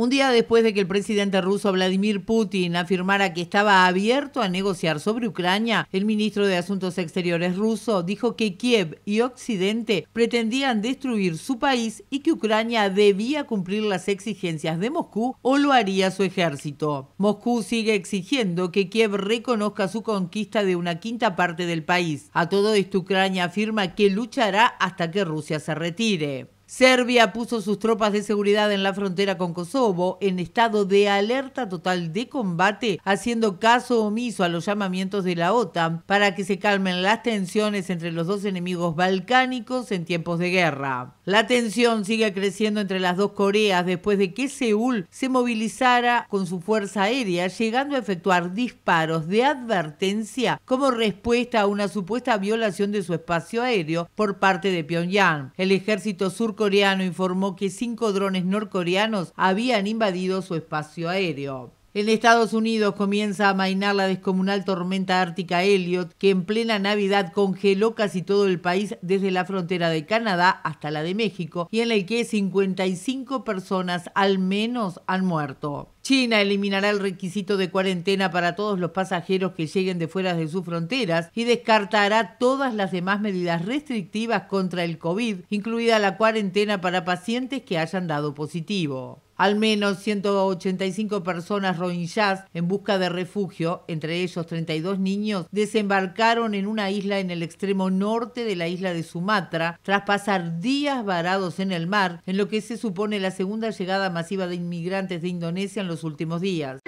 Un día después de que el presidente ruso Vladimir Putin afirmara que estaba abierto a negociar sobre Ucrania, el ministro de Asuntos Exteriores ruso dijo que Kiev y Occidente pretendían destruir su país y que Ucrania debía cumplir las exigencias de Moscú o lo haría su ejército. Moscú sigue exigiendo que Kiev reconozca su conquista de una quinta parte del país. A todo esto, Ucrania afirma que luchará hasta que Rusia se retire. Serbia puso sus tropas de seguridad en la frontera con Kosovo en estado de alerta total de combate, haciendo caso omiso a los llamamientos de la OTAN para que se calmen las tensiones entre los dos enemigos balcánicos en tiempos de guerra. La tensión sigue creciendo entre las dos Coreas después de que Seúl se movilizara con su fuerza aérea, llegando a efectuar disparos de advertencia como respuesta a una supuesta violación de su espacio aéreo por parte de Pyongyang. El ejército surcoreano informó que cinco drones norcoreanos habían invadido su espacio aéreo. En Estados Unidos comienza a amainar la descomunal tormenta ártica Elliot, que en plena Navidad congeló casi todo el país desde la frontera de Canadá hasta la de México y en la que 55 personas al menos han muerto. China eliminará el requisito de cuarentena para todos los pasajeros que lleguen de fuera de sus fronteras y descartará todas las demás medidas restrictivas contra el COVID, incluida la cuarentena para pacientes que hayan dado positivo. Al menos 185 personas rohingyas en busca de refugio, entre ellos 32 niños, desembarcaron en una isla en el extremo norte de la isla de Sumatra tras pasar días varados en el mar, en lo que se supone la segunda llegada masiva de inmigrantes de Indonesia en los últimos días.